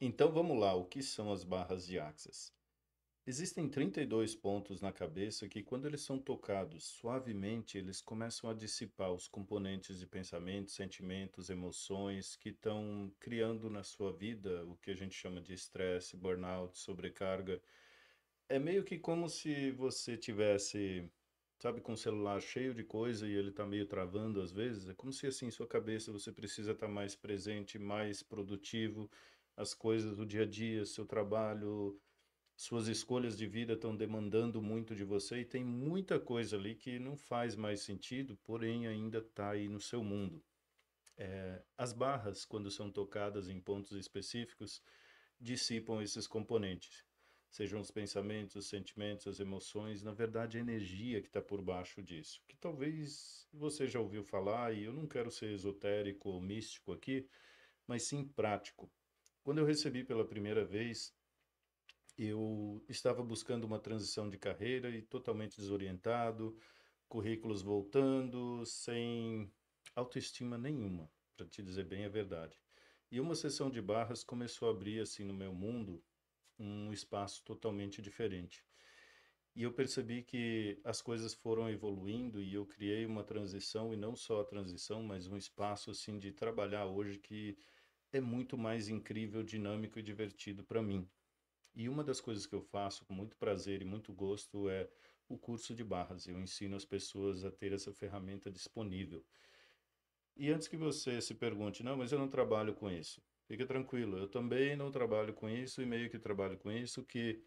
Então vamos lá, o que são as barras de axis? Existem 32 pontos na cabeça que, quando eles são tocados suavemente, eles começam a dissipar os componentes de pensamentos, sentimentos, emoções que estão criando na sua vida o que a gente chama de estresse, burnout, sobrecarga. É meio que como se você tivesse, sabe, com o celular cheio de coisa e ele está meio travando às vezes. É como se assim, em sua cabeça você precisa estar tá mais presente, mais produtivo as coisas do dia a dia, seu trabalho, suas escolhas de vida estão demandando muito de você e tem muita coisa ali que não faz mais sentido, porém ainda está aí no seu mundo. É, as barras, quando são tocadas em pontos específicos, dissipam esses componentes. Sejam os pensamentos, os sentimentos, as emoções, na verdade a energia que está por baixo disso. Que talvez você já ouviu falar, e eu não quero ser esotérico ou místico aqui, mas sim prático. Quando eu recebi pela primeira vez, eu estava buscando uma transição de carreira e totalmente desorientado, currículos voltando, sem autoestima nenhuma, para te dizer bem a verdade. E uma sessão de barras começou a abrir assim no meu mundo um espaço totalmente diferente. E eu percebi que as coisas foram evoluindo e eu criei uma transição e não só a transição, mas um espaço assim de trabalhar hoje que é muito mais incrível, dinâmico e divertido para mim. E uma das coisas que eu faço com muito prazer e muito gosto é o curso de barras. Eu ensino as pessoas a ter essa ferramenta disponível. E antes que você se pergunte, não, mas eu não trabalho com isso. Fique tranquilo, eu também não trabalho com isso e meio que trabalho com isso, que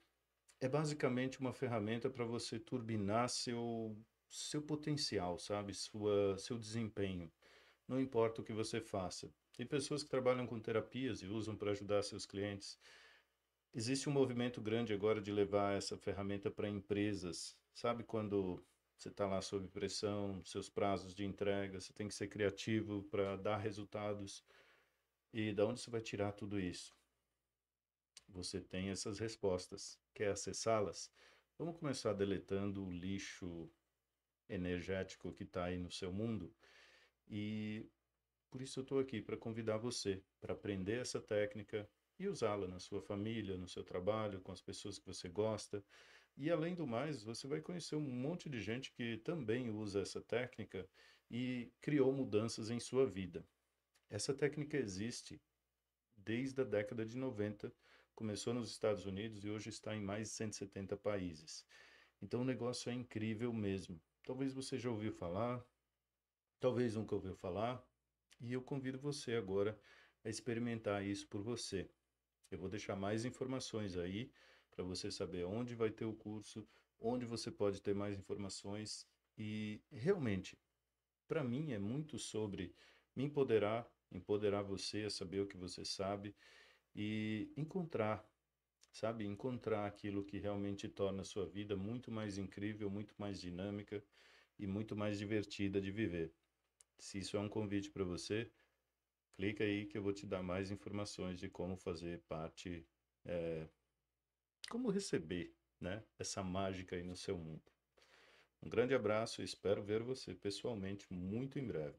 é basicamente uma ferramenta para você turbinar seu, seu potencial, sabe? Sua, seu desempenho. Não importa o que você faça. Tem pessoas que trabalham com terapias e usam para ajudar seus clientes. Existe um movimento grande agora de levar essa ferramenta para empresas. Sabe quando você está lá sob pressão, seus prazos de entrega, você tem que ser criativo para dar resultados. E da onde você vai tirar tudo isso? Você tem essas respostas. Quer acessá-las? Vamos começar deletando o lixo energético que está aí no seu mundo e por isso eu estou aqui para convidar você para aprender essa técnica e usá-la na sua família, no seu trabalho, com as pessoas que você gosta. E além do mais, você vai conhecer um monte de gente que também usa essa técnica e criou mudanças em sua vida. Essa técnica existe desde a década de 90, começou nos Estados Unidos e hoje está em mais de 170 países. Então o negócio é incrível mesmo. Talvez você já ouviu falar, talvez nunca ouviu falar, e eu convido você agora a experimentar isso por você. Eu vou deixar mais informações aí para você saber onde vai ter o curso, onde você pode ter mais informações e realmente para mim é muito sobre me empoderar, empoderar você a saber o que você sabe e encontrar, sabe, encontrar aquilo que realmente torna a sua vida muito mais incrível, muito mais dinâmica e muito mais divertida de viver. Se isso é um convite para você, clica aí que eu vou te dar mais informações de como fazer parte, é, como receber né, essa mágica aí no seu mundo. Um grande abraço e espero ver você pessoalmente muito em breve.